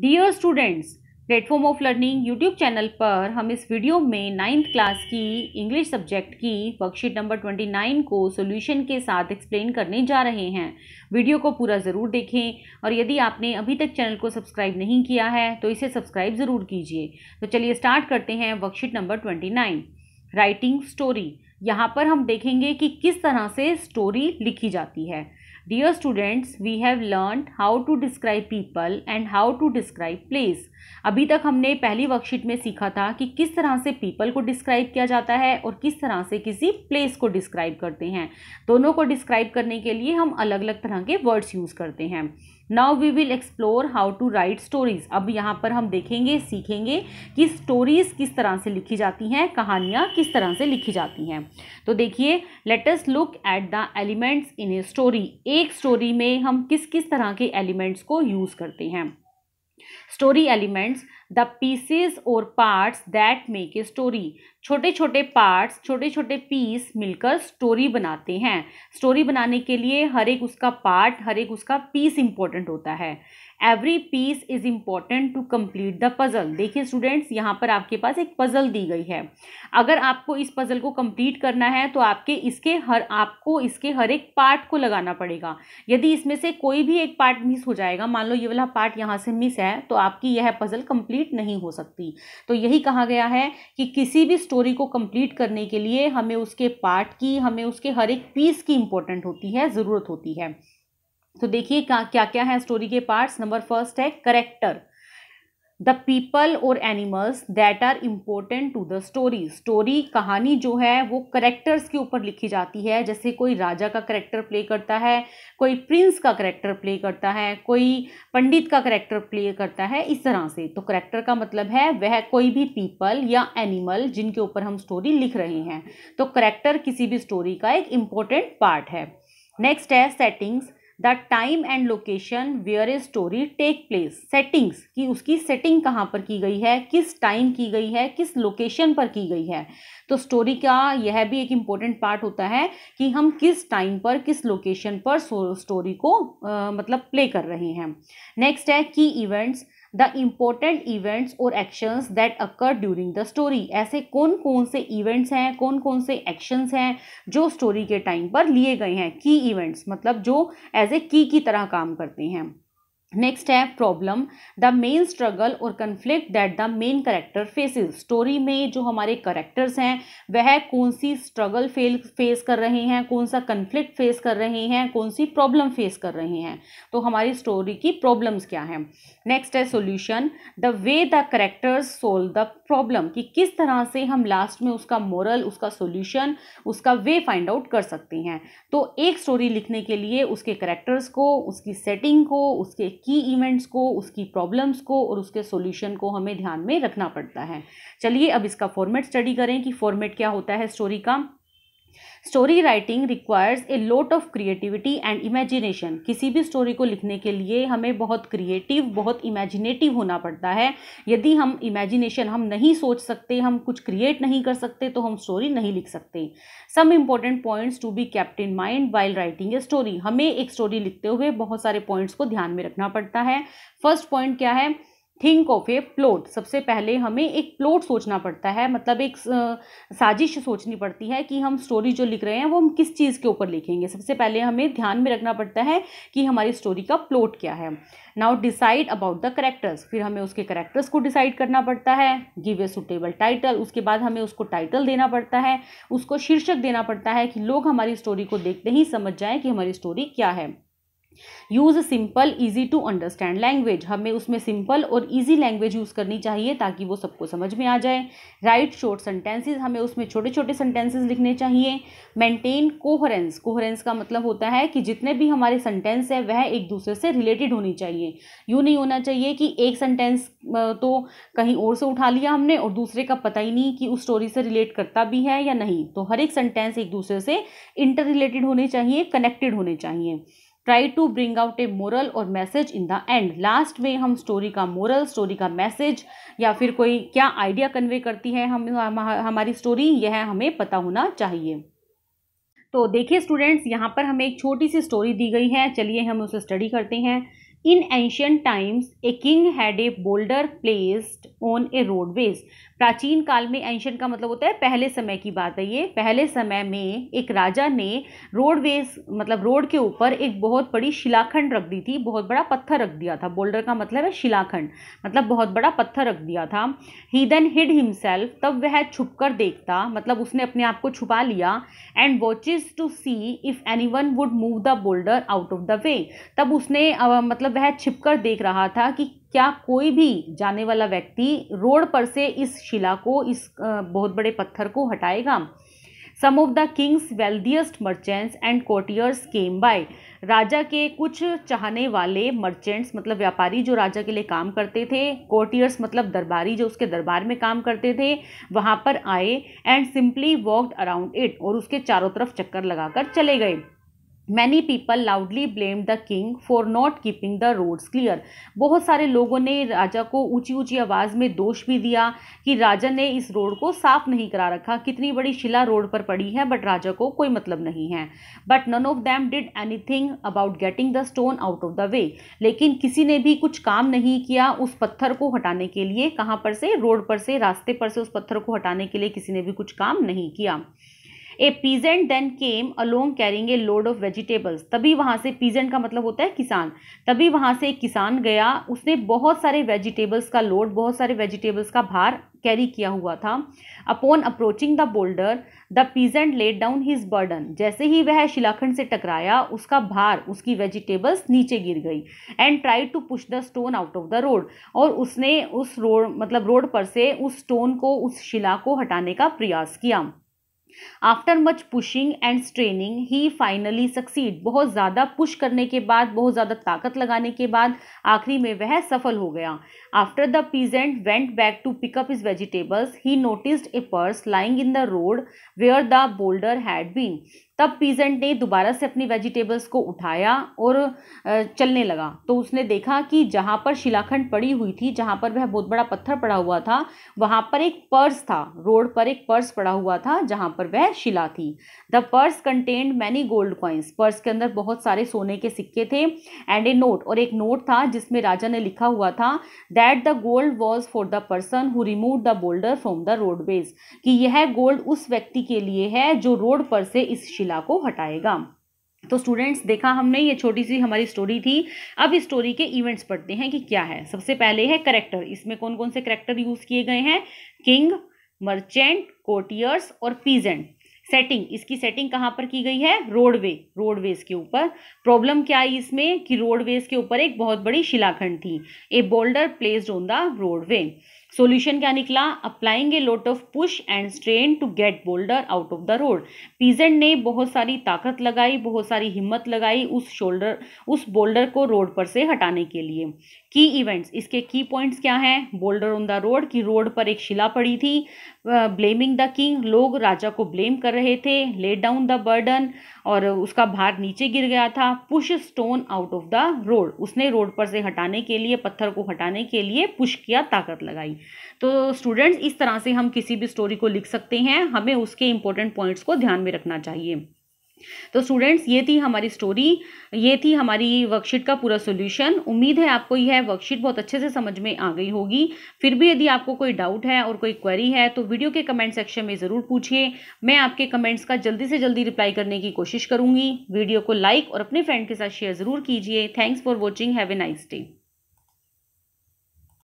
Dear students platform of learning YouTube channel पर हम इस वीडियो में नाइन्थ क्लास की इंग्लिश सब्जेक्ट की वर्कशीट नंबर ट्वेंटी नाइन को सॉल्यूशन के साथ एक्सप्लेन करने जा रहे हैं वीडियो को पूरा ज़रूर देखें और यदि आपने अभी तक चैनल को सब्सक्राइब नहीं किया है तो इसे सब्सक्राइब ज़रूर कीजिए तो चलिए स्टार्ट करते हैं worksheet number twenty nine writing story यहाँ पर हम देखेंगे कि किस तरह से स्टोरी लिखी जाती है Dear students, we have learned how to describe people and how to describe place. अभी तक हमने पहली वर्कशीट में सीखा था कि किस तरह से पीपल को डिस्क्राइब किया जाता है और किस तरह से किसी प्लेस को डिस्क्राइब करते हैं दोनों को डिस्क्राइब करने के लिए हम अलग अलग तरह के वर्ड्स यूज़ करते हैं now we will explore how to write stories अब यहाँ पर हम देखेंगे सीखेंगे कि स्टोरीज़ किस तरह से लिखी जाती हैं कहानियाँ किस तरह से लिखी जाती हैं तो देखिए let's look at the elements in a story एक स्टोरी में हम किस किस तरह के एलिमेंट्स को यूज़ करते हैं स्टोरी एलिमेंट्स द पीसेस और parts that make a story छोटे छोटे पार्ट्स छोटे छोटे पीस मिलकर स्टोरी बनाते हैं स्टोरी बनाने के लिए हर एक उसका पार्ट हर एक उसका पीस इंपॉर्टेंट होता है every piece is important to complete the puzzle देखिए स्टूडेंट्स यहाँ पर आपके पास एक पज़ल दी गई है अगर आपको इस पज़ल को कम्प्लीट करना है तो आपके इसके हर आपको इसके हर एक पार्ट को लगाना पड़ेगा यदि इसमें से कोई भी एक पार्ट मिस हो जाएगा मान लो ये वाला पार्ट यहाँ से मिस है तो आपकी यह पज़ल कम्प्लीट नहीं हो सकती तो यही कहा गया है कि किसी भी स्टोरी को कम्प्लीट करने के लिए हमें उसके पार्ट की हमें उसके हर एक पीस की इम्पोर्टेंट होती है ज़रूरत होती है तो देखिए क्या क्या है स्टोरी के पार्ट्स नंबर फर्स्ट है करेक्टर द पीपल और animals that are important to the story story कहानी जो है वो करेक्टर्स के ऊपर लिखी जाती है जैसे कोई राजा का करेक्टर प्ले करता है कोई प्रिंस का करेक्टर प्ले करता है कोई पंडित का करेक्टर प्ले करता है इस तरह से तो करेक्टर का मतलब है वह कोई भी पीपल या एनिमल जिनके ऊपर हम स्टोरी लिख रहे हैं तो करेक्टर किसी भी स्टोरी का एक इम्पोर्टेंट पार्ट है नेक्स्ट है settings the time and location where a story take place settings कि उसकी सेटिंग कहाँ पर की गई है किस टाइम की गई है किस लोकेशन पर की गई है तो स्टोरी का यह भी एक इम्पॉर्टेंट पार्ट होता है कि हम किस टाइम पर किस लोकेशन पर स्टोरी को आ, मतलब प्ले कर रहे हैं नेक्स्ट है key events the important events और actions that occur during the story ऐसे कौन कौन से इवेंट्स हैं कौन कौन से एक्शंस हैं जो स्टोरी के टाइम पर लिए गए हैं की इवेंट्स मतलब जो एज ए की की तरह काम करते हैं नेक्स्ट है प्रॉब्लम द मेन स्ट्रगल और conflict that the main character faces story में जो हमारे करेक्टर्स हैं वह कौन सी स्ट्रगल फेल फेस कर रहे हैं कौन सा कन्फ्लिक्ट फेस कर रहे हैं कौन सी प्रॉब्लम फेस कर रहे हैं तो हमारी स्टोरी की प्रॉब्लम्स क्या हैं नेक्स्ट है solution the way the characters solve the problem कि किस तरह से हम लास्ट में उसका मॉरल उसका सोल्यूशन उसका वे फाइंड आउट कर सकते हैं तो एक स्टोरी लिखने के लिए उसके करेक्टर्स को उसकी सेटिंग को उसके की इवेंट्स को उसकी प्रॉब्लम्स को और उसके सॉल्यूशन को हमें ध्यान में रखना पड़ता है चलिए अब इसका फॉर्मेट स्टडी करें कि फॉर्मेट क्या होता है स्टोरी का story writing requires a lot of creativity and imagination किसी भी स्टोरी को लिखने के लिए हमें बहुत क्रिएटिव बहुत इमेजिनेटिव होना पड़ता है यदि हम इमेजिनेशन हम नहीं सोच सकते हम कुछ क्रिएट नहीं कर सकते तो हम स्टोरी नहीं लिख सकते some important points to be kept in mind while writing a story हमें एक स्टोरी लिखते हुए बहुत सारे पॉइंट्स को ध्यान में रखना पड़ता है फर्स्ट पॉइंट क्या है थिंक ऑफ ए प्लॉट सबसे पहले हमें एक प्लॉट सोचना पड़ता है मतलब एक साजिश सोचनी पड़ती है कि हम स्टोरी जो लिख रहे हैं वो हम किस चीज़ के ऊपर लिखेंगे सबसे पहले हमें ध्यान में रखना पड़ता है कि हमारी स्टोरी का प्लॉट क्या है now decide about the characters फिर हमें उसके करेक्टर्स को डिसाइड करना पड़ता है गिव ए सुटेबल टाइटल उसके बाद हमें उसको टाइटल देना पड़ता है उसको शीर्षक देना पड़ता है कि लोग हमारी स्टोरी को देखते ही समझ जाएँ कि हमारी स्टोरी क्या है use simple easy to understand language हमें उसमें सिंपल और इजी लैंग्वेज यूज़ करनी चाहिए ताकि वो सबको समझ में आ जाए राइट शॉर्ट सेंटेंसेज हमें उसमें छोटे छोटे सेंटेंसेज लिखने चाहिए मेंटेन कोहरेंस कोहरेंस का मतलब होता है कि जितने भी हमारे सेंटेंस है वह एक दूसरे से रिलेटेड होनी चाहिए यूँ नहीं होना चाहिए कि एक सेंटेंस तो कहीं और से उठा लिया हमने और दूसरे का पता ही नहीं कि उस स्टोरी से रिलेट करता भी है या नहीं तो हर एक सेंटेंस एक दूसरे से इंटर रिलेटेड होने चाहिए कनेक्टेड होने चाहिए try to bring out a moral और message in the end last में हम स्टोरी का मोरल स्टोरी का मैसेज या फिर कोई क्या आइडिया कन्वे करती है हम, हमारी स्टोरी यह हमें पता होना चाहिए तो देखिए स्टूडेंट्स यहाँ पर हमें एक छोटी सी स्टोरी दी गई है चलिए हम उसे स्टडी करते हैं in ancient times a king had a boulder placed on a roadway प्राचीन काल में एंशंट का मतलब होता है पहले समय की बात है ये पहले समय में एक राजा ने रोडवेज मतलब रोड के ऊपर एक बहुत बड़ी शिलाखंड रख दी थी बहुत बड़ा पत्थर रख दिया था बोल्डर का मतलब है शिलाखंड मतलब बहुत बड़ा पत्थर रख दिया था ही देन हिड हिमसेल्फ तब वह छुप कर देखता मतलब उसने अपने आप को छुपा लिया and watches to see if anyone would move the boulder out of the way तब उसने मतलब वह छिप कर देख रहा था कि क्या कोई भी जाने वाला व्यक्ति रोड पर से इस शिला को इस बहुत बड़े पत्थर को हटाएगा some of the king's wealthiest merchants and courtiers came by राजा के कुछ चाहने वाले मर्चेंट्स मतलब व्यापारी जो राजा के लिए काम करते थे कोटियर्स मतलब दरबारी जो उसके दरबार में काम करते थे वहाँ पर आए and simply walked around it और उसके चारों तरफ चक्कर लगाकर चले गए many people loudly blame the king for not keeping the roads clear बहुत सारे लोगों ने राजा को ऊंची ऊंची आवाज़ में दोष भी दिया कि राजा ने इस रोड को साफ नहीं करा रखा कितनी बड़ी शिला रोड पर पड़ी है बट राजा को कोई मतलब नहीं है but none of them did anything about getting the stone out of the way लेकिन किसी ने भी कुछ काम नहीं किया उस पत्थर को हटाने के लिए कहाँ पर से रोड पर से रास्ते पर से उस पत्थर को हटाने के लिए किसी ने भी कुछ काम नहीं किया a peasant then came along carrying a load of vegetables तभी वहाँ से पीजेंट का मतलब होता है किसान तभी वहाँ से एक किसान गया उसने बहुत सारे वेजिटेबल्स का लोड बहुत सारे वेजिटेबल्स का भार कैरी किया हुआ था upon approaching the boulder the peasant let down his burden जैसे ही वह शिलाखंड से टकराया उसका भार उसकी वेजिटेबल्स नीचे गिर गई and try to push the stone out of the road और उसने उस रोड मतलब रोड पर से उस स्टोन को उस शिला को हटाने का प्रयास किया after much pushing and straining he finally succeed बहुत ज़्यादा पुश करने के बाद बहुत ज़्यादा ताकत लगाने के बाद आखिरी में वह सफल हो गया after the peasant went back to pick up his vegetables he noticed a purse lying in the road where the boulder had been तब पीजेंट ने दोबारा से अपनी वेजिटेबल्स को उठाया और चलने लगा तो उसने देखा कि जहाँ पर शिलाखंड पड़ी हुई थी जहाँ पर वह बहुत बड़ा पत्थर पड़ा हुआ था वहाँ पर एक पर्स था रोड पर एक पर्स पड़ा हुआ था जहाँ पर वह शिला थी the purse contained many gold coins purse के अंदर बहुत सारे सोने के सिक्के थे एंड ए नोट और एक नोट था जिसमें राजा ने लिखा हुआ था that the gold was for the person who remove the boulder from the roadways कि यह गोल्ड उस व्यक्ति के लिए है जो रोड पर से इस शिला को हटाएगा तो स्टूडेंट्स देखा हमने ये छोटी सी हमारी स्टोरी थी अब इस स्टोरी के इवेंट्स पढ़ते हैं कि क्या है सबसे पहले है करेक्टर इसमें कौन कौन से करेक्टर यूज़ किए गए हैं किंग मर्चेंट कोटियर्स और पीजेंट सेटिंग इसकी सेटिंग कहाँ पर की गई है रोडवे रोडवेज के ऊपर प्रॉब्लम क्या आई इसमें कि रोडवेज के ऊपर एक बहुत बड़ी शिलाखंड थी a boulder placed on the roadway solution क्या निकला applying a lot of push and strain to get boulder out of the road peasant ने बहुत सारी ताकत लगाई बहुत सारी हिम्मत लगाई उस शोल्डर उस बोल्डर को रोड पर से हटाने के लिए की इवेंट्स इसके की पॉइंट्स क्या हैं बोल्डर ऑन द रोड की रोड पर एक शिला पड़ी थी ब्लेमिंग द किंग लोग राजा को ब्लेम कर रहे थे ले डाउन द बर्डन और उसका भार नीचे गिर गया था push stone out of the road उसने रोड पर से हटाने के लिए पत्थर को हटाने के लिए पुश किया ताकत लगाई तो स्टूडेंट्स इस तरह से हम किसी भी स्टोरी को लिख सकते हैं हमें उसके इंपॉर्टेंट पॉइंट्स को ध्यान में रखना चाहिए तो स्टूडेंट्स ये थी हमारी स्टोरी ये थी हमारी वर्कशीट का पूरा सोल्यूशन उम्मीद है आपको यह वर्कशीट बहुत अच्छे से समझ में आ गई होगी फिर भी यदि आपको कोई डाउट है और कोई क्वेरी है तो वीडियो के कमेंट सेक्शन में ज़रूर पूछिए मैं आपके कमेंट्स का जल्दी से जल्दी रिप्लाई करने की कोशिश करूँगी वीडियो को लाइक और अपने फ्रेंड के साथ शेयर ज़रूर कीजिए thanks for watching have a nice day